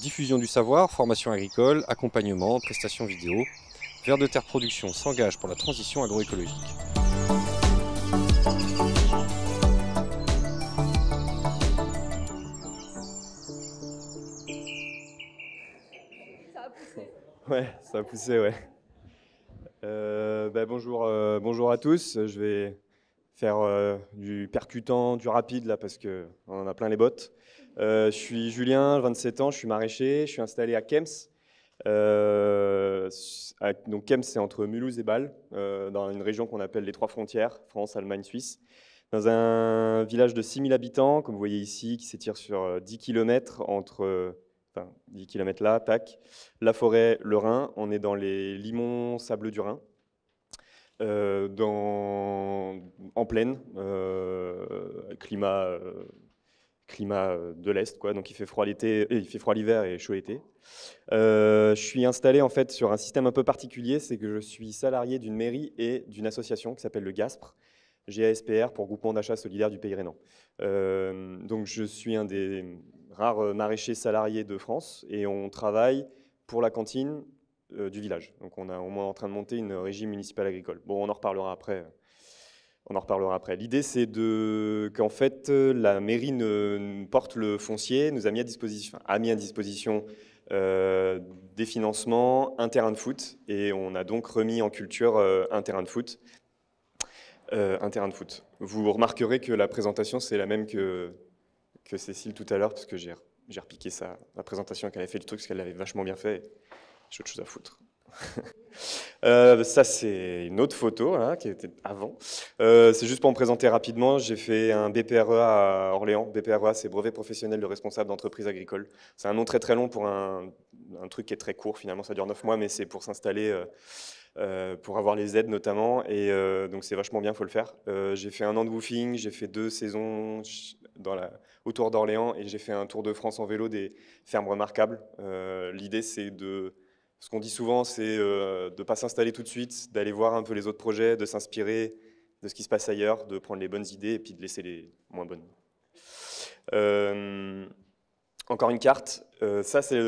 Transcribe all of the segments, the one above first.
Diffusion du savoir, formation agricole, accompagnement, prestations vidéo. Vers de Terre Production s'engage pour la transition agroécologique. Ça a poussé. Ouais, ça a poussé, ouais. Euh, bah, bonjour, euh, bonjour à tous. Je vais faire euh, du percutant, du rapide là parce qu'on en a plein les bottes. Euh, je suis Julien, 27 ans, je suis maraîcher, je suis installé à Kems. Euh, Kems, c'est entre Mulhouse et Bâle, euh, dans une région qu'on appelle les trois frontières, France, Allemagne, Suisse dans un village de 6000 habitants, comme vous voyez ici, qui s'étire sur 10 km entre, 10 km là, tac, la forêt, le Rhin. On est dans les limons sableux du Rhin, en plaine, climat climat euh, de l'Est, quoi. Donc il fait froid l'été, euh, il fait froid l'hiver et chaud l'été. Euh, je suis installé en fait sur un système un peu particulier, c'est que je suis salarié d'une mairie et d'une association qui s'appelle le GASPR, GASPR pour Groupement d'achat solidaire du Pays Rénan. donc je suis un des rares maraîchers salariés de France et on travaille pour la cantine du village. Donc on est au moins en train de monter une régie municipale agricole. Bon, on en reparlera après on en reparlera après. L'idée, c'est qu'en fait, euh, la mairie ne, porte le foncier, nous a mis à disposition, a mis à disposition euh, des financements, un terrain de foot, et on a donc remis en culture euh, un terrain de foot. un terrain de foot. Vous remarquerez que la présentation, c'est la même que, que Cécile tout à l'heure, parce que j'ai repiqué sa, la présentation qu'elle avait fait, le truc, parce qu'elle avait vachement bien fait. J'ai autre chose à foutre. Euh, ça, c'est une autre photo hein, qui était avant. Euh, c'est juste pour me présenter rapidement. J'ai fait un BPRE à Orléans. BPRE, c'est brevet professionnel de responsable d'entreprise agricole. C'est un nom très très long pour un, truc qui est très court. Finalement, ça dure 9 mois, mais c'est pour s'installer. Euh, pour avoir les aides notamment. Et donc c'est vachement bien, faut le faire. j'ai fait un an de woofing, j'ai fait deux saisons dans la, autour d'Orléans et j'ai fait un tour de France en vélo des fermes remarquables. L'idée c'est de ce qu'on dit souvent, c'est euh, de ne pas s'installer tout de suite, d'aller voir un peu les autres projets, de s'inspirer de ce qui se passe ailleurs, de prendre les bonnes idées et puis de laisser les moins bonnes. Euh, encore une carte. Euh, ça, c'est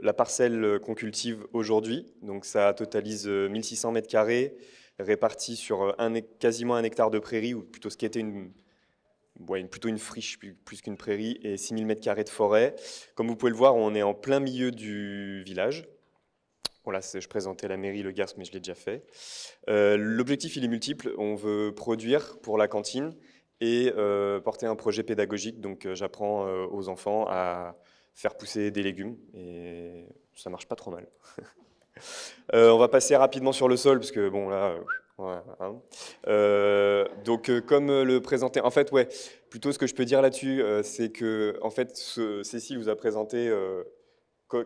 la parcelle qu'on cultive aujourd'hui. Donc, ça totalise 1600 mètres carrés, répartis sur un, quasiment un hectare de prairie, ou plutôt ce qui était une, plutôt une friche plus qu'une prairie, et 6000 mètres carrés de forêt. Comme vous pouvez le voir, on est en plein milieu du village je présentais la mairie, le GARS, mais je l'ai déjà fait. Euh, l'objectif, il est multiple. On veut produire pour la cantine et euh, porter un projet pédagogique. Donc euh, j'apprends aux enfants à faire pousser des légumes et ça marche pas trop mal. on va passer rapidement sur le sol, parce que bon là... Hein. donc, comme le présenter. en fait, ouais, plutôt ce que je peux dire là-dessus, c'est que, en fait, Cécile vous a présenté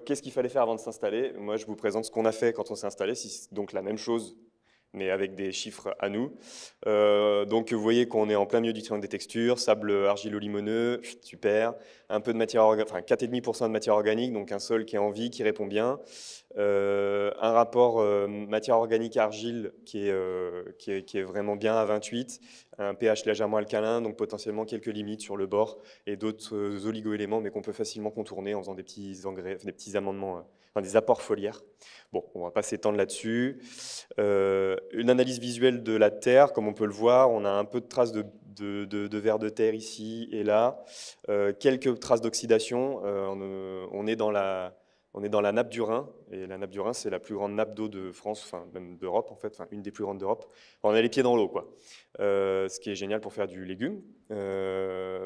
Qu'est-ce qu'il fallait faire avant de s'installer Moi, je vous présente ce qu'on a fait quand on s'est installé, donc la même chose mais avec des chiffres à nous. Euh, donc vous voyez qu'on est en plein milieu du triangle des textures, sable argilo-limoneux, super, un peu de matière enfin 4,5% de matière organique, donc un sol qui est en vie, qui répond bien, euh, un rapport euh, matière organique-argile qui, est, qui, est, vraiment bien à 28, un pH légèrement alcalin, donc potentiellement quelques limites sur le bord, et d'autres oligo-éléments, mais qu'on peut facilement contourner en faisant des petits, engrais, des petits amendements enfin, des apports foliaires. Bon, on ne va pas s'étendre là-dessus. Euh, une analyse visuelle de la Terre, comme on peut le voir, on a un peu de traces de, de, verre de terre ici et là, euh, quelques traces d'oxydation. Euh, on, est dans la, on est dans la nappe du Rhin, et la nappe du Rhin, c'est la plus grande nappe d'eau de France, enfin même d'Europe en fait, une des plus grandes d'Europe. on a les pieds dans l'eau, quoi. ce qui est génial pour faire du légume,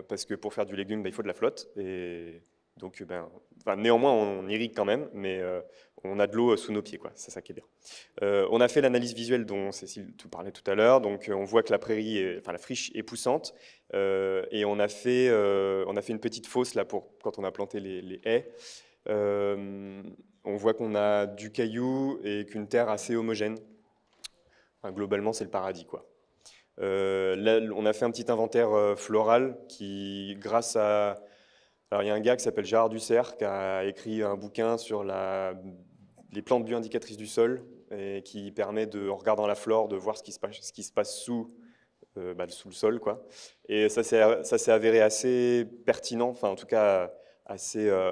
parce que pour faire du légume, bah, il faut de la flotte, et donc, euh, ben, néanmoins, on irrigue quand même, mais euh, on a de l'eau euh, sous nos pieds, quoi. C'est ça qui bien. on a fait l'analyse visuelle dont Cécile tout parlait tout à l'heure. Donc, on voit que la prairie, enfin la friche, est poussante, et on a fait, on a fait une petite fosse là pour quand on a planté les, haies. on voit qu'on a du caillou et qu'une terre assez homogène. globalement, c'est le paradis, quoi. on a fait un petit inventaire floral qui, grâce à alors, il y a un gars qui s'appelle Gérard Dussert qui a écrit un bouquin sur la, les plantes bioindicatrices du sol et qui permet, de, en regardant la flore, de voir ce qui se passe, ce qui se passe sous, euh, bah, sous le sol. Quoi. Et ça s'est avéré assez pertinent, enfin en tout cas assez euh,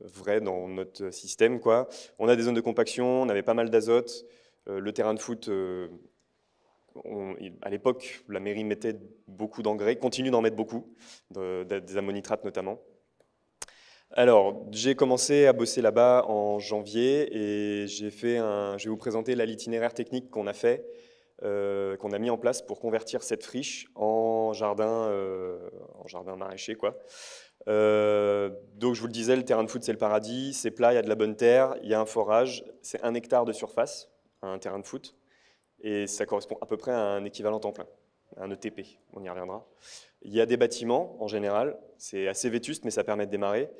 vrai dans notre système. Quoi. On a des zones de compaction, on avait pas mal d'azote, euh, le terrain de foot... à l'époque, la mairie mettait beaucoup d'engrais, continue d'en mettre beaucoup, des ammonitrates notamment. Alors, j'ai commencé à bosser là-bas en janvier et j'ai fait un, je vais vous présenter l'itinéraire technique qu'on a fait, euh, qu'on a mis en place pour convertir cette friche en jardin, euh, en jardin maraîcher. Quoi. Euh, donc, je vous le disais, le terrain de foot, c'est le paradis. C'est plat, il y a de la bonne terre, il y a un forage. C'est un hectare de surface, un terrain de foot. Et ça correspond à peu près à un équivalent en plein un ETP, on y reviendra. Il y a des bâtiments, en général, c'est assez vétuste, mais ça permet de démarrer.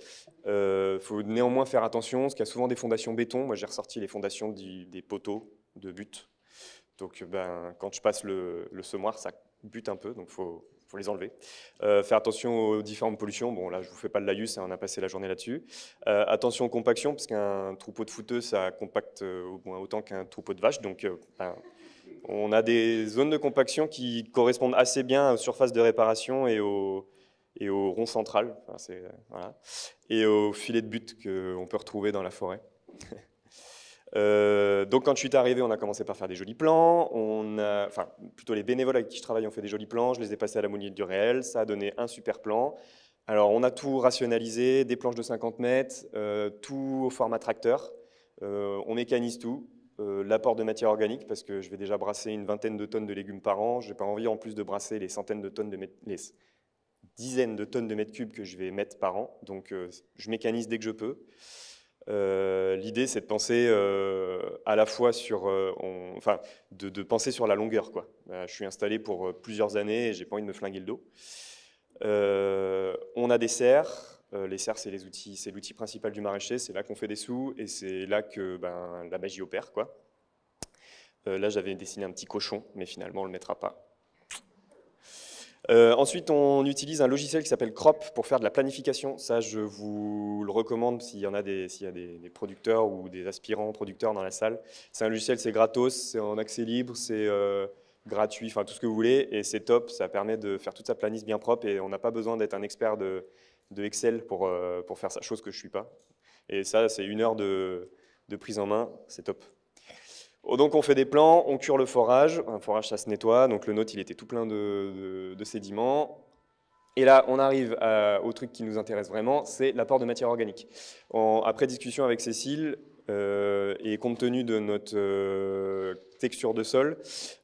Il euh, faut néanmoins faire attention, parce qu'il y a souvent des fondations béton. Moi, j'ai ressorti les fondations des poteaux de but. Donc, ben, quand je passe le, semoir, ça bute un peu, donc il faut, les enlever. Euh, faire attention aux différentes pollutions. Bon, là, je ne vous fais pas de laïus, hein, on a passé la journée là-dessus. Euh, attention aux compactions, parce qu'un troupeau de fouteux, ça compacte au moins autant qu'un troupeau de vaches. Donc, ben, on a des zones de compaction qui correspondent assez bien aux surfaces de réparation et aux, au rond central, euh, et au filet de but qu'on peut retrouver dans la forêt. Euh, donc quand je suis arrivé, on a commencé par faire des jolis plans, enfin plutôt les bénévoles avec qui je travaille ont fait des jolis plans, je les ai passés à la moulinette du réel, ça a donné un super plan. Alors on a tout rationalisé, des planches de 50 mètres, euh, tout au format tracteur, on mécanise tout, euh, l'apport de matière organique, parce que je vais déjà brasser une vingtaine de tonnes de légumes par an, je n'ai pas envie en plus de brasser les centaines de tonnes de mètres, les dizaines de tonnes de mètres cubes que je vais mettre par an, donc euh, je mécanise dès que je peux. Euh, l'idée, c'est de penser à la fois sur, enfin, de, penser sur la longueur. Quoi. je suis installé pour plusieurs années et j'ai pas envie de me flinguer le dos. on a des serres, euh, les serres, c'est les outils, c'est l'outil principal du maraîcher, c'est là qu'on fait des sous et c'est là que ben, la magie opère, quoi. Euh, là, j'avais dessiné un petit cochon, mais finalement, on le mettra pas. Euh, ensuite, on utilise un logiciel qui s'appelle Crop pour faire de la planification. Ça, je vous le recommande s'il y en a des, y des, producteurs ou des aspirants producteurs dans la salle. C'est un logiciel, c'est gratos, c'est en accès libre, c'est gratuit, enfin tout ce que vous voulez, et c'est top. Ça permet de faire toute sa planisse bien propre et on n'a pas besoin d'être un expert de, de Excel pour, euh, pour faire sa chose que je ne suis pas. Et ça, c'est une heure de, prise en main, c'est top. Oh, donc on fait des plans, on cure le forage, un forage ça se nettoie, donc le nôtre il était tout plein de, sédiments. Et là, on arrive euh, au truc qui nous intéresse vraiment, c'est l'apport de matière organique. après discussion avec Cécile, euh, et compte tenu de notre euh, texture de sol,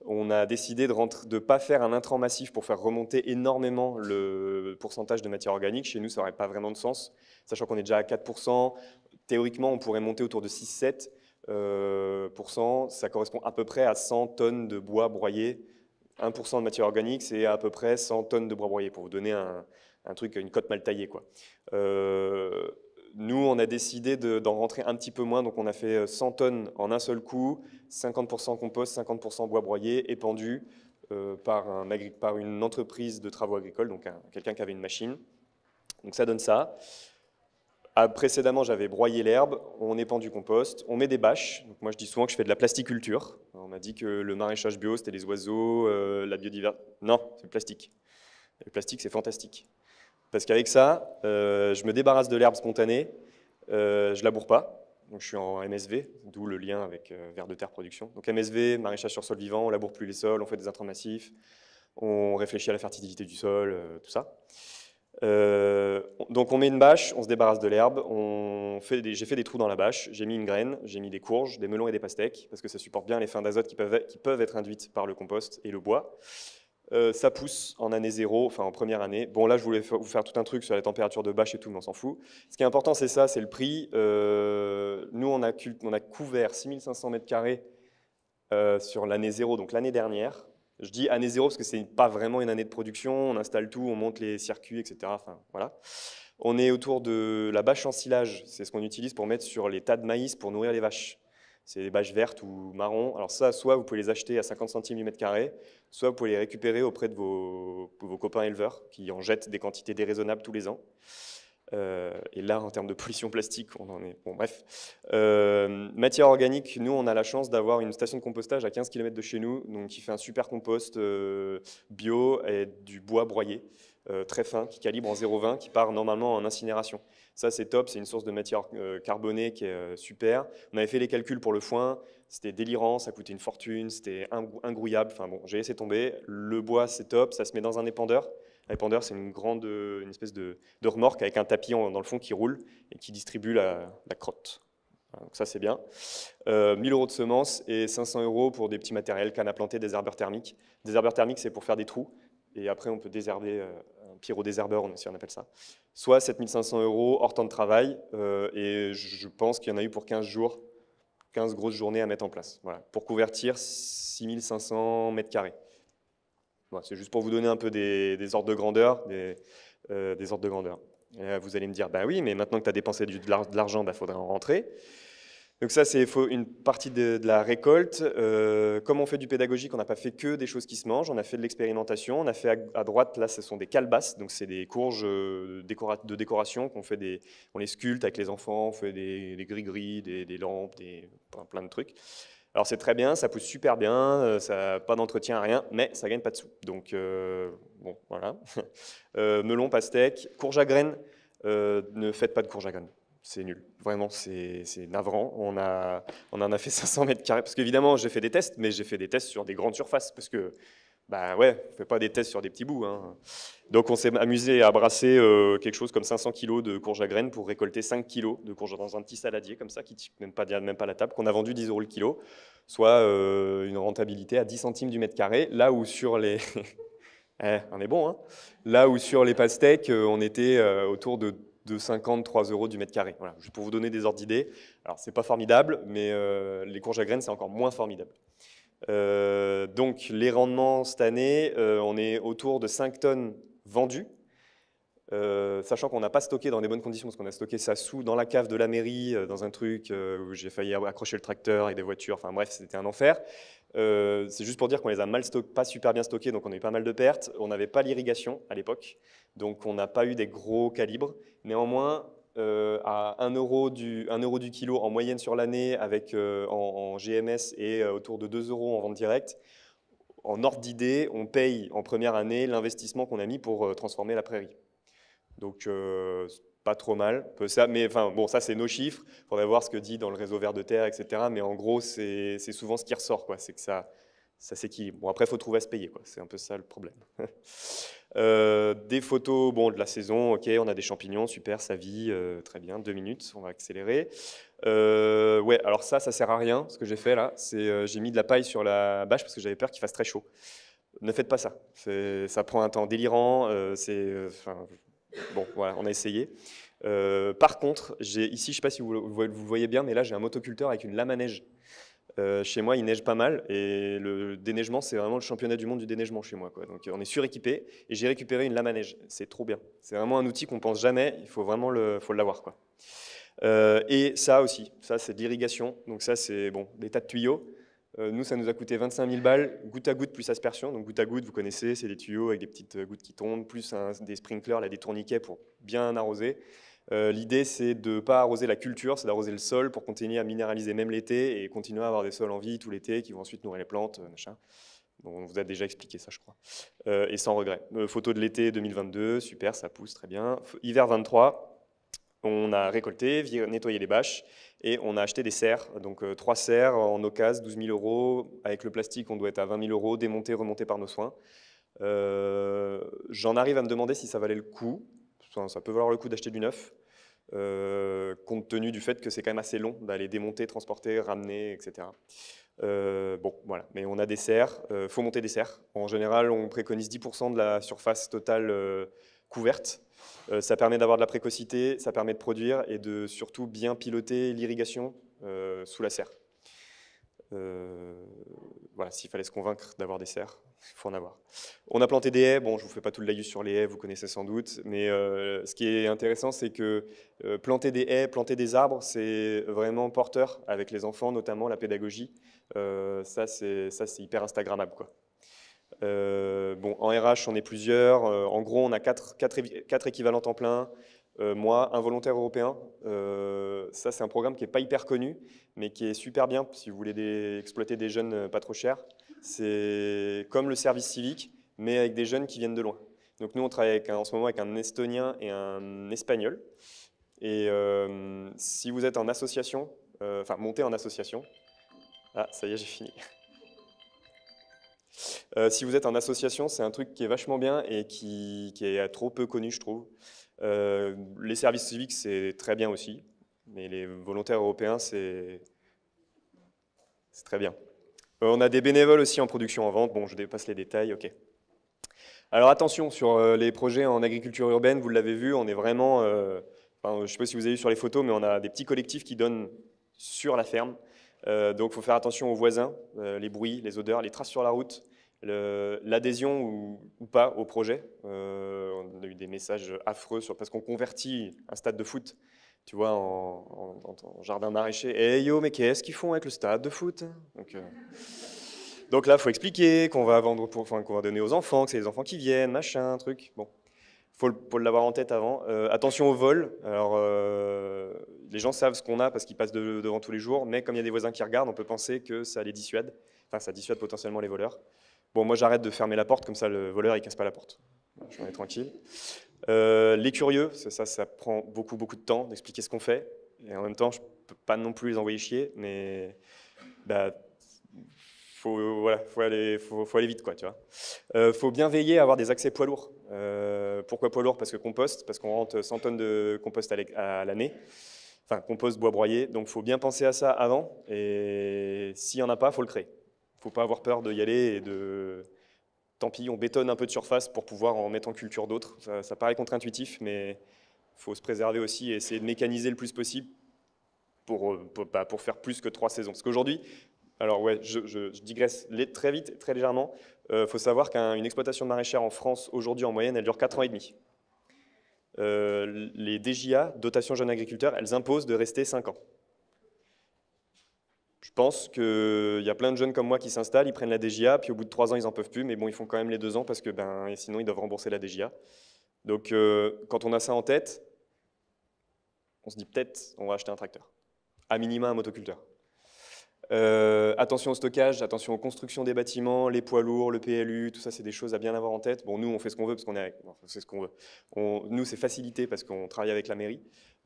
on a décidé de ne pas faire un intrant massif pour faire remonter énormément le pourcentage de matière organique. Chez nous, ça n'aurait pas vraiment de sens, sachant qu'on est déjà à 4%. Théoriquement, on pourrait monter autour de 6-7%. Euh, ça correspond à peu près à 100 tonnes de bois broyé. 1% de matière organique, c'est à peu près 100 tonnes de bois broyé, pour vous donner un, truc, une cote mal taillée. Quoi. Euh, nous, on a décidé d'en rentrer un petit peu moins, donc on a fait 100 euh, tonnes en un seul coup, 50% compost, 50% bois broyé épandu euh, par, une entreprise de travaux agricoles, donc quelqu'un qui avait une machine. Donc ça donne ça. Ah, précédemment, j'avais broyé l'herbe, on épand du compost, on met des bâches. moi, je dis souvent que je fais de la plasticulture. On m'a dit que le maraîchage bio, c'était les oiseaux, euh, la biodiversité. Non, c'est le plastique. Le plastique, c'est fantastique. Parce qu'avec ça, euh, je me débarrasse de l'herbe spontanée, euh, je ne laboure pas. Donc je suis en MSV, d'où le lien avec euh, vers de terre production. Donc MSV, maraîchage sur sol vivant, on laboure plus les sols, on fait des intrants massifs, on réfléchit à la fertilité du sol, tout ça. donc on met une bâche, on se débarrasse de l'herbe, j'ai fait des trous dans la bâche, j'ai mis une graine, j'ai mis des courges, des melons et des pastèques, parce que ça supporte bien les fins d'azote qui peuvent, qui peuvent être induites par le compost et le bois. Euh, ça pousse en année zéro, enfin en première année. Bon, là, je voulais vous faire tout un truc sur la température de bâche et tout, mais on s'en fout. Ce qui est important, c'est ça, c'est le prix. Euh, nous, on a, on a couvert 6500 mètres carrés euh, sur l'année zéro, donc l'année dernière. Je dis année zéro parce que c'est pas vraiment une année de production. On installe tout, on monte les circuits, etc. voilà. On est autour de la bâche en silage. C'est ce qu'on utilise pour mettre sur les tas de maïs pour nourrir les vaches. C'est des bâches vertes ou marron. Alors ça, soit vous pouvez les acheter à 50 centimes du mètre carré, soit vous pouvez les récupérer auprès de vos, copains éleveurs qui en jettent des quantités déraisonnables tous les ans. Euh, et là, en termes de pollution plastique, on en est... Bon, bref. Euh, matière organique, nous, on a la chance d'avoir une station de compostage à 15 km de chez nous, donc qui fait un super compost euh, bio et du bois broyé, très fin, qui calibre en 0,20, qui part normalement en incinération. Ça, c'est top, c'est une source de matière euh, carbonée qui est euh, super. On avait fait les calculs pour le foin, c'était délirant, ça coûtait une fortune, c'était ingrouillable. Enfin bon, j'ai laissé tomber. Le bois, c'est top, ça se met dans un épandeur. Un épandeur, c'est une grande, une espèce de, remorque avec un tapis dans le fond qui roule et qui distribue la, crotte. Donc ça, c'est bien. 1000 euh, euros de semences et 500 euros pour des petits matériels, cannes à planter, des herbeurs thermiques. Des herbeurs thermiques, c'est pour faire des trous. Et après, on peut désherber pyro-désherbeur, si on appelle ça, soit 7500 euros hors temps de travail, euh, et je pense qu'il y en a eu pour 15 jours, 15 grosses journées à mettre en place, voilà, pour couvertir 6500 mètres carrés. C'est juste pour vous donner un peu des, ordres de grandeur, des, euh, ordres de grandeur. vous allez me dire, bah oui, mais maintenant que tu as dépensé de l'argent, il bah, faudrait en rentrer. Donc ça, c'est une partie de, la récolte. Euh, comme on fait du pédagogique, on n'a pas fait que des choses qui se mangent, on a fait de l'expérimentation, on a fait à, droite, là, ce sont des calbasses, donc c'est des courges euh, de décoration qu'on fait des, on les sculpte avec les enfants, on fait des gris-gris, des, lampes, des, plein, de trucs. Alors c'est très bien, ça pousse super bien, euh, ça pas d'entretien, à rien, mais ça gagne pas de sous. Donc bon, voilà. melon, pastèque, courge à graines, ne faites pas de courge à graines c'est nul. Vraiment, c'est navrant. On, en a fait 500 mètres carrés. Parce qu'évidemment, j'ai fait des tests, mais j'ai fait des tests sur des grandes surfaces. Parce que, bah ouais, on ne fait pas des tests sur des petits bouts. Hein. Donc, on s'est amusé à brasser euh, quelque chose comme 500 kg de courge à graines pour récolter 5 kg de courge dans un petit saladier, comme ça, qui ne même pas, même pas la table, qu'on a vendu 10 euros le kilo, soit euh, une rentabilité à 10 centimes du mètre carré. Là où sur les. Eh, on est bon, hein Là où sur les pastèques, euh, on était autour de de 53 euros du mètre carré. Voilà, juste pour vous donner des ordres d'idées. Alors, n'est pas formidable, mais euh, les courges à graines, c'est encore moins formidable. Euh, donc, les rendements cette année, euh, on est autour de 5 tonnes vendues euh, sachant qu'on n'a pas stocké dans des bonnes conditions, parce qu'on a stocké ça sous, dans la cave de la mairie, euh, dans un truc euh, où j'ai failli accrocher le tracteur et des voitures, enfin bref, c'était un enfer. c'est juste pour dire qu'on les a mal stock, pas super bien stockés, donc on a eu pas mal de pertes. On n'avait pas l'irrigation à l'époque, donc on n'a pas eu des gros calibres. Néanmoins, à 1 euro, du, kilo en moyenne sur l'année, avec en, GMS et autour de 2 euros en vente directe, en ordre d'idée, on paye en première année l'investissement qu'on a mis pour transformer la prairie. Donc, euh, pas trop mal. Ça, mais enfin, bon, ça, c'est nos chiffres. Il faudrait voir ce que dit dans le réseau vert de terre, etc. Mais en gros, c'est souvent ce qui ressort, quoi. C'est que ça, ça s'équilibre. Bon, après, il faut trouver à se payer, quoi. C'est un peu ça le problème. Euh, des photos, bon, de la saison, ok, on a des champignons, super, ça vit, euh, très bien. Deux minutes, on va accélérer. Euh, ouais, alors ça, ça sert à rien, ce que j'ai fait là. c'est j'ai mis de la paille sur la bâche parce que j'avais peur qu'il fasse très chaud ne faites pas ça. Ça prend un temps délirant. c'est, Bon, voilà, on a essayé. Euh, par contre, ici, je ne sais pas si vous, vous, voyez bien, mais là, j'ai un motoculteur avec une lame à neige. Euh, chez moi, il neige pas mal et le déneigement, c'est vraiment le championnat du monde du déneigement chez moi. Donc, on est suréquipé et j'ai récupéré une lame à neige. C'est trop bien. C'est vraiment un outil qu'on pense jamais. Il faut vraiment le, faut l'avoir. Euh, et ça aussi, ça c'est de l'irrigation. Donc ça, c'est bon, des tas de tuyaux. Euh, nous, ça nous a coûté 25 000 balles, goutte à goutte plus aspersion. Donc goutte à goutte, vous connaissez, c'est des tuyaux avec des petites euh, gouttes qui tombent, plus des sprinklers, là, des tourniquets pour bien arroser. Euh, l'idée, c'est de ne pas arroser la culture, c'est d'arroser le sol pour continuer à minéraliser même l'été et continuer à avoir des sols en vie tout l'été qui vont ensuite nourrir les plantes, machin. Bon, on vous a déjà expliqué ça, je crois. et sans regret. photo de l'été 2022, super, ça pousse très bien. Hiver 23, on a récolté, nettoyé les bâches et on a acheté des serres. Donc euh, trois serres en ocase, 12 000 euros. Avec le plastique, on doit être à 20 000 euros, démonté, remonté par nos soins. Euh, j'en arrive à me demander si ça valait le coup. ça peut valoir le coup d'acheter du neuf, euh, compte tenu du fait que c'est quand même assez long d'aller démonter, transporter, ramener, etc. bon, voilà. Mais on a des serres, il faut monter des serres. En général, on préconise 10% de la surface totale couverte. Euh, ça permet d'avoir de la précocité, ça permet de produire et de surtout bien piloter l'irrigation euh, sous la serre. Euh, voilà, s'il fallait se convaincre d'avoir des serres, il faut en avoir. On a planté des haies, bon, je ne vous fais pas tout le laïus sur les haies, vous connaissez sans doute, mais ce qui est intéressant, c'est que planter des haies, planter des arbres, c'est vraiment porteur avec les enfants, notamment la pédagogie. ça, c'est hyper Instagrammable, quoi. Euh, bon, en RH, on est plusieurs. Euh, en gros, on a quatre, équivalents temps plein. Euh, moi, un volontaire européen, ça c'est un programme qui n'est pas hyper connu, mais qui est super bien si vous voulez exploiter des jeunes pas trop chers. C'est comme le service civique, mais avec des jeunes qui viennent de loin. Donc nous, on travaille en ce moment avec un Estonien et un Espagnol. Et si vous êtes en association, enfin montez en association. Ah, ça y est, j'ai fini. Euh, si vous êtes en association, c'est un truc qui est vachement bien et qui, est trop peu connu, je trouve. Euh, les services civiques, c'est très bien aussi, mais les volontaires européens, c'est très bien. Euh, on a des bénévoles aussi en production en vente. Bon, je dépasse les détails, ok. Alors attention, sur les projets en agriculture urbaine, vous l'avez vu, on est vraiment... je ne sais pas si vous avez vu sur les photos, mais on a des petits collectifs qui donnent sur la ferme. Euh, donc il faut faire attention aux voisins, euh, les bruits, les odeurs, les traces sur la route, l'adhésion ou, pas au projet. Euh, on a eu des messages affreux sur, parce qu'on convertit un stade de foot tu vois, en, jardin maraîcher. Eh yo, mais qu'est-ce qu'ils font avec le stade de foot hein donc, donc, là, il faut expliquer qu'on va, vendre pour, enfin, donner aux enfants, que c'est les enfants qui viennent, machin, truc. Bon, faut, faut l'avoir en tête avant. attention au vol. Alors, les gens savent ce qu'on a parce qu'ils passent devant tous les jours, mais comme il y a des voisins qui regardent, on peut penser que ça les dissuade, enfin ça dissuade potentiellement les voleurs. Bon, moi j'arrête de fermer la porte, comme ça le voleur il casse pas la porte. Je m'en tranquille. Euh, les curieux, ça, ça prend beaucoup beaucoup de temps d'expliquer ce qu'on fait, et en même temps je peux pas non plus les envoyer chier, mais bah, faut, voilà, aller, faut, aller vite, quoi, tu vois. Euh, faut bien veiller à avoir des accès poids lourds. Euh, pourquoi poids lourds Parce que compost, parce qu'on rentre 100 tonnes de compost à l'année enfin compost, bois broyé. Donc il faut bien penser à ça avant, et s'il n'y en a pas, il faut le créer. Il ne faut pas avoir peur d'y aller et de... Tant pis, on bétonne un peu de surface pour pouvoir en mettre en culture d'autres. Ça, paraît contre-intuitif, mais il faut se préserver aussi et essayer de mécaniser le plus possible pour, euh, bah, pour, faire plus que trois saisons. Parce qu'aujourd'hui, alors ouais, je, digresse très vite, très légèrement. Il euh, faut savoir qu'une exploitation de maraîchère en France, aujourd'hui en moyenne, elle dure 4 ans et demi. Euh, les DJA, dotation jeunes agriculteurs, elles imposent de rester 5 ans. Je pense qu'il y a plein de jeunes comme moi qui s'installent, ils prennent la DJA, puis au bout de 3 ans, ils n'en peuvent plus, mais bon, ils font quand même les 2 ans parce que ben, sinon, ils doivent rembourser la DJA. Donc, euh, quand on a ça en tête, on se dit peut-être on va acheter un tracteur, à minima un motoculteur. Euh, attention au stockage, attention aux constructions des bâtiments, les poids lourds, le PLU, tout ça, c'est des choses à bien avoir en tête. Bon, nous, on fait ce qu'on veut parce qu'on est, avec, ce qu'on veut. nous, c'est facilité parce qu'on travaille avec la mairie.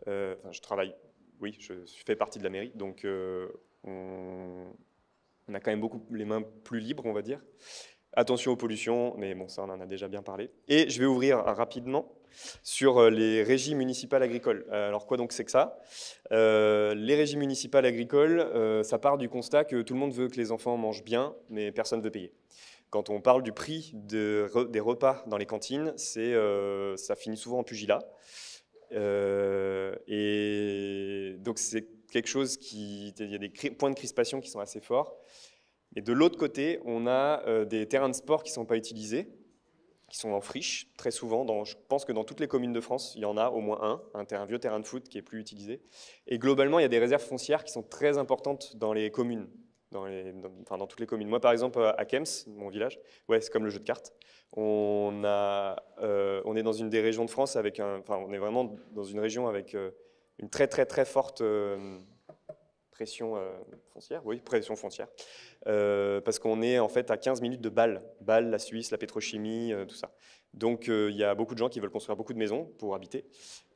Euh, enfin, je travaille, oui, je, fais partie de la mairie, donc euh, on, on, a quand même beaucoup les mains plus libres, on va dire. Attention aux pollutions, mais bon, ça, on en a déjà bien parlé. Et je vais ouvrir rapidement sur euh, les régimes municipales agricoles. Euh, alors quoi donc c'est que ça euh, Les régimes municipales agricoles, ça part du constat que tout le monde veut que les enfants mangent bien, mais personne ne veut payer. Quand on parle du prix des repas dans les cantines, ça finit souvent en pugilat. et donc c'est quelque chose qui... Il y a des points de crispation qui sont assez forts. Et de l'autre côté, on a des terrains de sport qui ne sont pas utilisés qui sont en friche, très souvent. Dans, je pense que dans toutes les communes de France, il y en a au moins un, un, vieux terrain de foot qui est plus utilisé. Et globalement, il y a des réserves foncières qui sont très importantes dans les communes, dans, les, enfin, dans toutes les communes. Moi, par exemple, euh, à Kems, mon village, ouais, c'est comme le jeu de cartes. On, a, euh, on est dans une des régions de France avec un, enfin, on est vraiment dans une région avec euh, une très très très forte pression euh, foncière, oui, pression foncière, euh, parce qu'on est en fait à 15 minutes de Bâle, Bâle, la Suisse, la pétrochimie, euh, tout ça. Donc il y a beaucoup de gens qui veulent construire beaucoup de maisons pour habiter,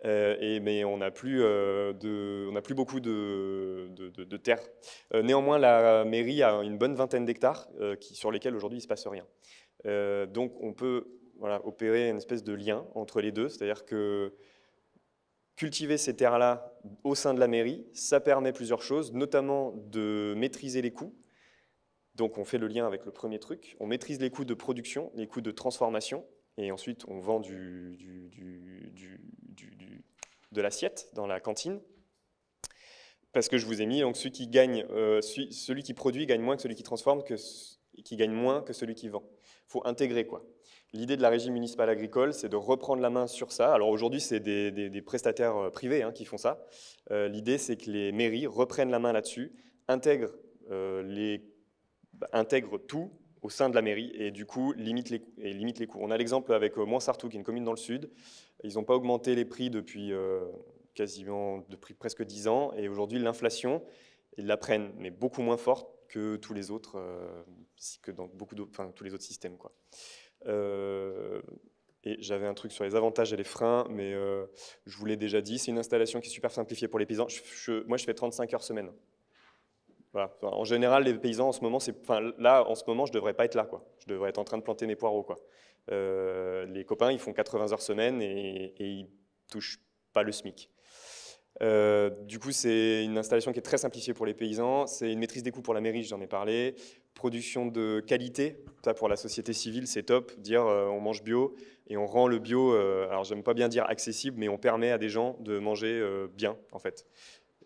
et, mais on n'a plus, de, on plus beaucoup de, de, néanmoins, la mairie a une bonne vingtaine d'hectares sur lesquels aujourd'hui il ne se passe rien. donc on peut voilà, opérer une espèce de lien entre les deux, c'est-à-dire que Cultiver ces terres-là au sein de la mairie, ça permet plusieurs choses, notamment de maîtriser les coûts. Donc on fait le lien avec le premier truc. On maîtrise les coûts de production, les coûts de transformation, et ensuite on vend du, de l'assiette dans la cantine. Parce que je vous ai mis, donc celui qui, euh, celui qui produit gagne moins que celui qui transforme, que, qui gagne moins que celui qui vend. Il faut intégrer quoi. L'idée de la régie municipale agricole, c'est de reprendre la main sur ça. Alors aujourd'hui, c'est des, prestataires euh, privés hein, qui font ça. Euh, l'idée, c'est que les mairies reprennent la main là-dessus, intègrent, euh, les, bah, tout au sein de la mairie et du coup limitent les, limite les coûts. On a l'exemple avec Moinsartou, qui est une commune dans le sud. Ils n'ont pas augmenté les prix depuis quasiment depuis presque 10 ans et aujourd'hui l'inflation, ils la prennent, mais beaucoup moins forte que tous les autres, que dans beaucoup enfin, tous les autres systèmes. Quoi. Euh, et j'avais un truc sur les avantages et les freins, mais euh, je vous l'ai déjà dit, c'est une installation qui est super simplifiée pour les paysans. moi, je fais 35 heures semaine. en général, les paysans, en ce moment, là, en ce moment, je ne devrais pas être là. Quoi. Je devrais être en train de planter mes poireaux. Quoi. Euh, les copains, ils font 80 heures semaine et, et ils touchent pas le SMIC. du coup, c'est une installation qui est très simplifiée pour les paysans. C'est une maîtrise des coûts pour la mairie, j'en ai parlé production de qualité. Ça, pour la société civile, c'est top. Dire euh, on mange bio et on rend le bio, euh, alors j'aime pas bien dire accessible, mais on permet à des gens de manger euh, bien, en fait.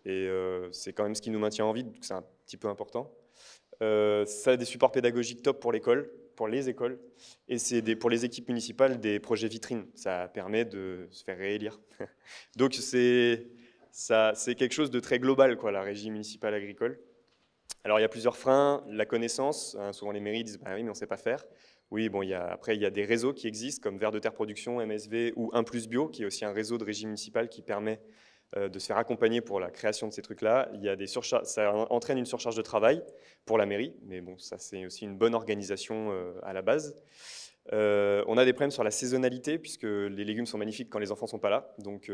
Et c'est quand même ce qui nous maintient en vie, c'est un petit peu important. ça, des supports pédagogiques top pour l'école, pour les écoles. Et c'est pour les équipes municipales des projets vitrines. Ça permet de se faire réélire. donc c'est quelque chose de très global, quoi, la régie municipale agricole. Alors il y a plusieurs freins, la connaissance, hein, souvent les mairies disent bah oui mais on ne sait pas faire. Oui, bon, après il y a des réseaux qui existent comme Vert de Terre Production, MSV ou 1 plus Bio, qui est aussi un réseau de régime municipal qui permet euh, de se faire accompagner pour la création de ces trucs-là. Il y a des ça entraîne une surcharge de travail pour la mairie, mais bon, ça c'est aussi une bonne organisation euh, à la base. Euh, on a des problèmes sur la saisonnalité, puisque les légumes sont magnifiques quand les enfants ne sont pas là. Donc,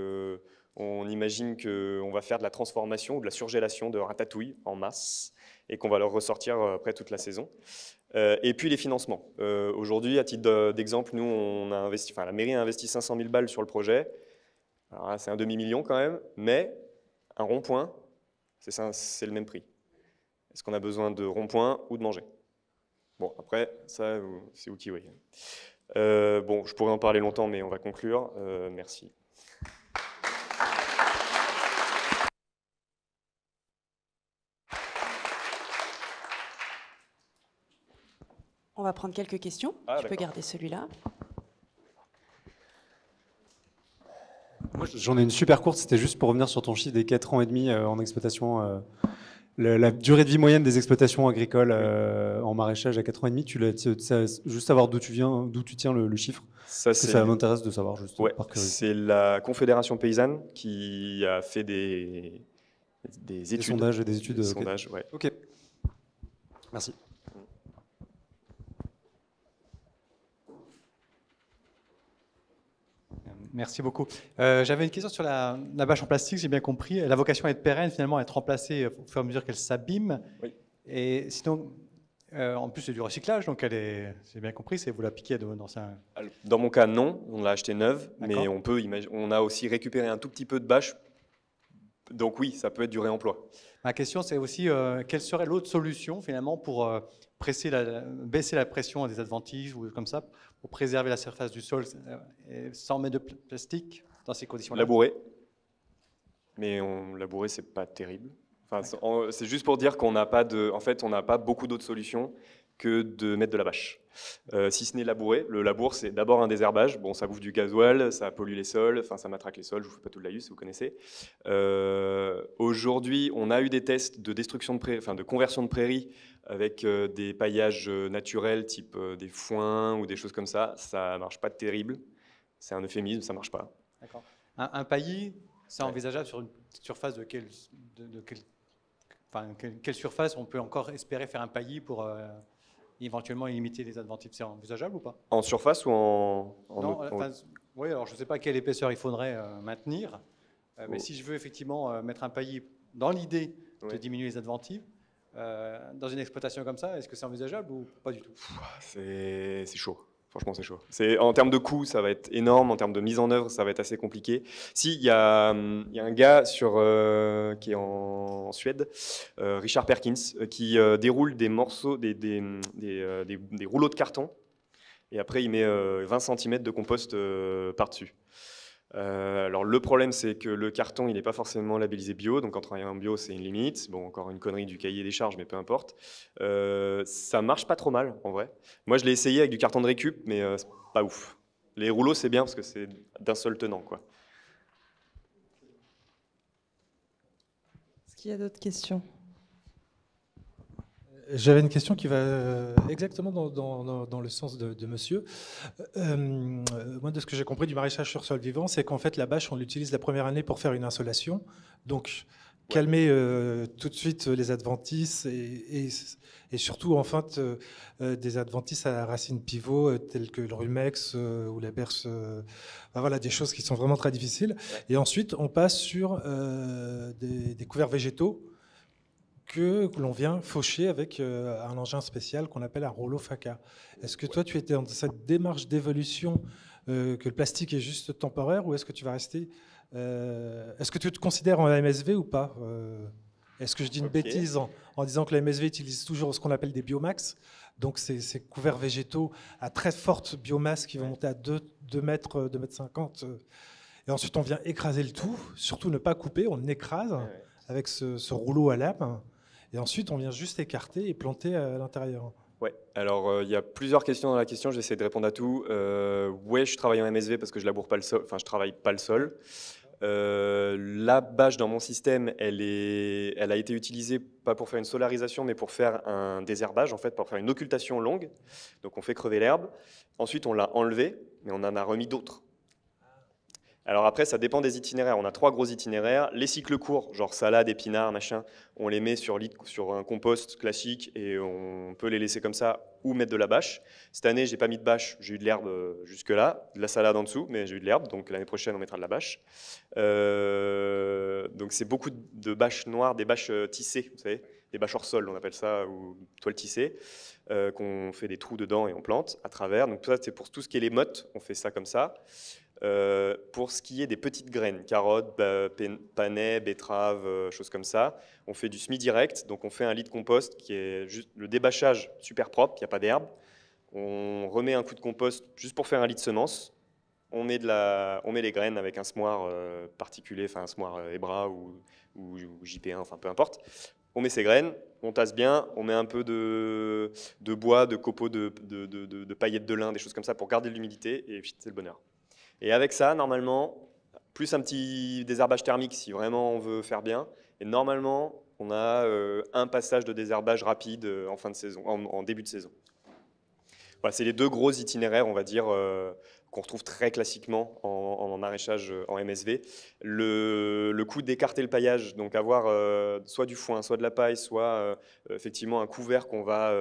on imagine qu'on va faire de la transformation ou de la surgélation de ratatouille en masse et qu'on va leur ressortir euh, après toute la saison. Euh, et puis les financements. Euh, aujourd'hui, à titre d'exemple, nous, on a investi, enfin, la mairie a investi 500 000 balles sur le projet. C'est un demi-million quand même, mais un rond-point, c'est le même prix. Est-ce qu'on a besoin de rond-point ou de manger Bon, après, ça, c'est vous qui voyez. bon, je pourrais en parler longtemps, mais on va conclure. merci. va prendre quelques questions. Ah, tu peux garder celui-là. J'en ai une super courte, c'était juste pour revenir sur ton chiffre des 4 ans et demi euh, en exploitation. Euh, la durée de vie moyenne des exploitations agricoles euh, en maraîchage à 4 ans et demi, tu juste savoir d'où tu viens, d'où tu tiens le, chiffre. Ça, ça m'intéresse de savoir juste. c'est la Confédération paysanne qui a fait des, des études. sondages et des études. de ouais. Ok. Merci. Merci beaucoup. Euh, j'avais une question sur la, bâche en plastique, j'ai bien compris. La vocation est être pérenne, finalement, à être remplacée au fur et à mesure qu'elle s'abîme. Et sinon, euh, en plus, c'est du recyclage, donc elle est, j'ai bien compris, c'est vous la piquez dans un... Dans mon cas, non, on l'a acheté neuve, mais on peut, on a aussi récupéré un tout petit peu de bâche. Donc oui, ça peut être du réemploi. Ma question, c'est aussi euh, quelle serait l'autre solution finalement pour presser la, baisser la pression à des avantages, ou comme ça, pour préserver la surface du sol euh, sans mettre de plastique dans ces conditions-là Labourer. Mais on, labourer, c'est pas terrible. Enfin, c'est juste pour dire qu'on n'a pas de, en fait, on n'a pas beaucoup d'autres solutions que de mettre de la bâche. Euh, si ce n'est labourer, le labour c'est d'abord un désherbage. Bon, ça bouffe du gasoil, ça pollue les sols, enfin ça matraque les sols. Je vous fais pas tout le laïus, vous connaissez. Euh, aujourd'hui, on a eu des tests de destruction de, enfin, de conversion de prairies avec euh, des paillages euh, naturels, type euh, des foins ou des choses comme ça, ça marche pas terrible. C'est un euphémisme, ça marche pas. Un, paillis, c'est envisageable sur une surface de quelle, enfin, surface on peut encore espérer faire un paillis pour éventuellement limiter les adventives C'est envisageable ou pas En surface ou en. non, oui, alors je ne sais pas quelle épaisseur il faudrait maintenir, mais si je veux effectivement mettre un paillis dans l'idée de diminuer les adventives, euh, dans une exploitation comme ça Est-ce que c'est envisageable ou pas du tout C'est chaud. Franchement, c'est chaud. en termes de coûts, ça va être énorme. En termes de mise en œuvre, ça va être assez compliqué. Si il y, a, hum, un gars sur euh, qui est en, Suède, euh, Richard Perkins, qui déroule des morceaux, hum, des, des, rouleaux de carton, et après il met 20 cm de compost par dessus. Euh, alors le problème, c'est que le carton, il n'est pas forcément labellisé bio, donc en travaillant en bio, c'est une limite. Bon, encore une connerie du cahier des charges, mais peu importe. Euh, ça marche pas trop mal, en vrai. Moi, je l'ai essayé avec du carton de récup, mais euh, c'est pas ouf. Les rouleaux, c'est bien parce que c'est d'un seul tenant, quoi. Est-ce qu'il y a d'autres questions j'avais une question qui va euh, exactement dans, le sens de, monsieur. Euh, moi, de ce que j'ai compris du maraîchage sur sol vivant, c'est qu'en fait, la bâche, on l'utilise la première année pour faire une insolation. Donc, calmer euh, tout de suite les adventices et, surtout, en fait, des adventices à racines pivot, telles que le rumex ou la berce. voilà, des choses qui sont vraiment très difficiles. Et ensuite, on passe sur des, des couverts végétaux que l'on vient faucher avec euh, un engin spécial qu'on appelle un rouleau FACA. Est-ce que toi, tu étais dans cette démarche d'évolution euh, que le plastique est juste temporaire ou est-ce que tu vas rester euh, Est-ce que tu te considères en MSV ou pas Est-ce que je dis une bêtise en, disant que la MSV utilise toujours ce qu'on appelle des biomax Donc, ces couverts végétaux à très forte biomasse qui vont monter à 2, mètres, 2 mètres 50. Et ensuite, on vient écraser le tout, surtout ne pas couper, on écrase avec ce, ce rouleau à lame. Et ensuite, on vient juste écarter et planter à l'intérieur. Oui. Alors, euh, il y a plusieurs questions dans la question. Je vais essayer de répondre à tout. Euh, ouais, je travaille en MSV parce que je laboure pas le sol. Enfin, je travaille pas le sol. Euh, la bâche dans mon système, elle, est, elle a été utilisée pas pour faire une solarisation, mais pour faire un désherbage, en fait, pour faire une occultation longue. Donc on fait crever l'herbe. Ensuite, on l'a enlevée, mais on en a remis d'autres. Alors après, ça dépend des itinéraires. On a trois gros itinéraires. Les cycles courts, genre salade, épinard, machin, on les met sur, sur un compost classique et on peut les laisser comme ça ou mettre de la bâche. Cette année, j'ai pas mis de bâche, j'ai eu de l'herbe euh, jusque-là, de la salade en dessous, mais j'ai eu de l'herbe, donc l'année prochaine, on mettra de la bâche. Euh, donc c'est beaucoup de bâches noires, des bâches euh, tissées, vous savez, des bâches hors sol, on appelle ça, ou toile tissée, qu'on fait des trous dedans et on plante à travers. Donc ça, c'est pour tout ce qui est les mottes, on fait ça comme ça. Euh, pour ce qui est des petites graines, carottes, panais, betteraves, euh, choses comme ça, on fait du semi direct, donc on fait un lit de compost qui est juste le débâchage super propre, il n'y a pas d'herbe. On remet un coup de compost juste pour faire un lit de semences. On met, de la, on met les graines avec un semoir euh, particulier, enfin un semoir Ebra ou, ou, JP1, enfin peu importe. On met ces graines, on tasse bien, on met un peu de, de bois, de copeaux, de, paillettes de lin, des choses comme ça pour garder l'humidité et c'est le bonheur. Et avec ça, normalement, plus un petit désherbage thermique si vraiment on veut faire bien. Et normalement, on a euh, un passage de désherbage rapide euh, en, fin de saison, en, début de saison. Voilà, c'est les deux gros itinéraires, on va dire, euh, qu'on retrouve très classiquement en, en maraîchage en MSV. Le, coût d'écarter le paillage, donc avoir soit du foin, soit de la paille, soit effectivement un couvert qu'on va,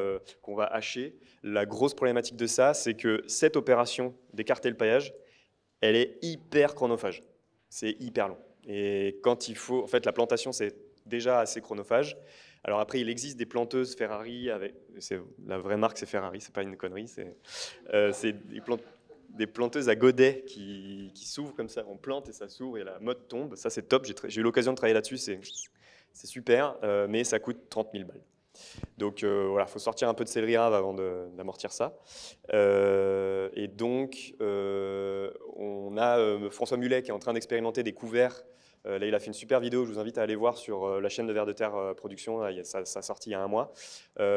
qu'on va hacher. La grosse problématique de ça, c'est que cette opération d'écarter le paillage, elle est hyper chronophage. C'est hyper long. Et quand il faut, en fait, la plantation, c'est déjà assez chronophage. Alors après, il existe des planteuses Ferrari, avec, la vraie marque c'est Ferrari, c'est pas une connerie, c'est euh, des, plantes, des, planteuses à godet qui, qui s'ouvrent comme ça, on plante et ça s'ouvre et la mode tombe, ça c'est top, j'ai eu l'occasion de travailler là-dessus, c'est super, euh, mais ça coûte 30 000 balles. Donc euh, voilà, il faut sortir un peu de céleri rave avant d'amortir ça. Euh, et donc, euh, on a François Mulet qui est en train d'expérimenter des couverts. là, il a fait une super vidéo, je vous invite à aller voir sur la chaîne de Vers de Terre Production, ça, a sorti il y a un mois.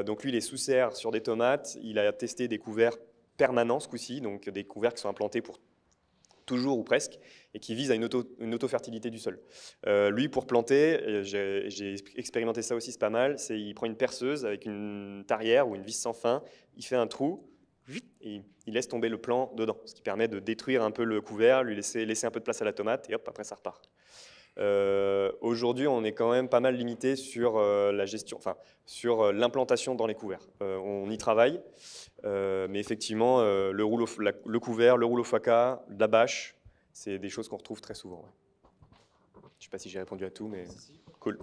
donc lui, il est sous serre sur des tomates, il a testé des couverts permanents ce coup-ci, donc des couverts qui sont implantés pour toujours ou presque, et qui vise à une, auto, fertilité du sol. Euh, lui, pour planter, j'ai, expérimenté ça aussi, c'est pas mal, c'est il prend une perceuse avec une tarière ou une vis sans fin, il fait un trou, et il laisse tomber le plant dedans, ce qui permet de détruire un peu le couvert, lui laisser, un peu de place à la tomate, et hop, après ça repart. Euh, aujourd'hui, on est quand même pas mal limité sur euh, la gestion, enfin, sur l'implantation dans les couverts. on y travaille. Euh, mais effectivement, euh, le, couvert, le rouleau faca, la bâche, c'est des choses qu'on retrouve très souvent. Je ne sais pas si j'ai répondu à tout, mais cool.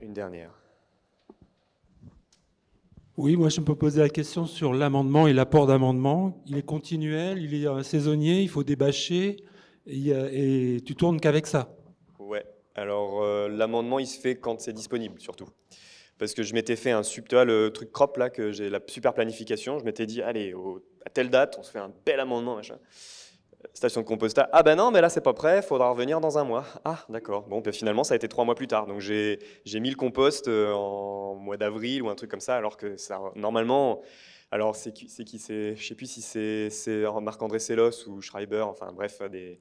Une dernière. Oui, moi je me posais la question sur l'amendement et l'apport d'amendement. Il est continuel, il est euh, saisonnier, il faut débâcher, et, tu tournes qu'avec ça. Ouais, alors l'amendement il se fait quand c'est disponible surtout parce que je m'étais fait un subtil le truc crop là que j'ai la super planification, je m'étais dit allez à telle date on se fait un bel amendement machin. Euh, station de compostage. Ah ben non, mais là c'est pas prêt, faudra revenir dans un mois. Ah d'accord. Bon, puis ben finalement ça a été trois mois plus tard. Donc j'ai mis le compost euh, en mois d'avril ou un truc comme ça, alors que ça normalement. Alors c'est qui c'est qui je sais plus si c'est Marc-André Sellos ou Schreiber, enfin bref des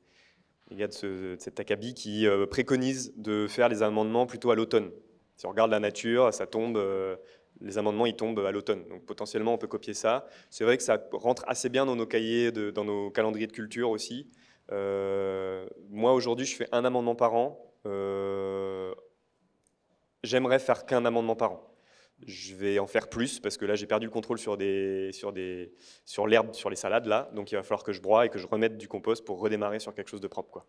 les gars de, cette de qui euh, préconisent de faire les amendements plutôt à l'automne. Si on regarde la nature, ça tombe, euh, les amendements ils tombent à l'automne. Donc potentiellement on peut copier ça. C'est vrai que ça rentre assez bien dans nos cahiers, dans nos calendriers de culture aussi. Euh, moi aujourd'hui je fais un amendement par an. Euh, j'aimerais faire qu'un amendement par an. Je vais en faire plus parce que là j'ai perdu le contrôle sur, des, sur, des, sur l'herbe, sur les salades là. Donc il va falloir que je broie et que je remette du compost pour redémarrer sur quelque chose de propre. Quoi.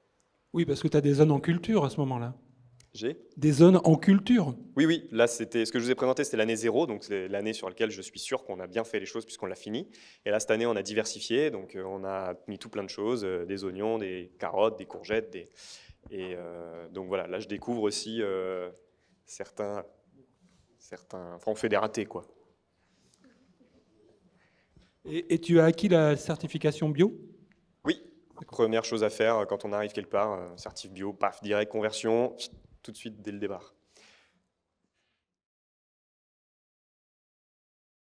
Oui, parce que tu as des zones en culture à ce moment-là. Des zones en culture. Oui, oui. Là, c'était ce que je vous ai présenté, c'était l'année zéro, donc c'est l'année sur laquelle je suis sûr qu'on a bien fait les choses puisqu'on l'a fini. Et là, cette année, on a diversifié, donc euh, on a mis tout plein de choses, euh, des oignons, des carottes, des courgettes, et euh, donc voilà. Là, je découvre aussi certains, certains. Enfin, on fait des ratés, quoi. Et, et tu as acquis la certification bio Oui. Première chose à faire quand on arrive quelque part, certif bio, paf, direct conversion, tout de suite dès le départ.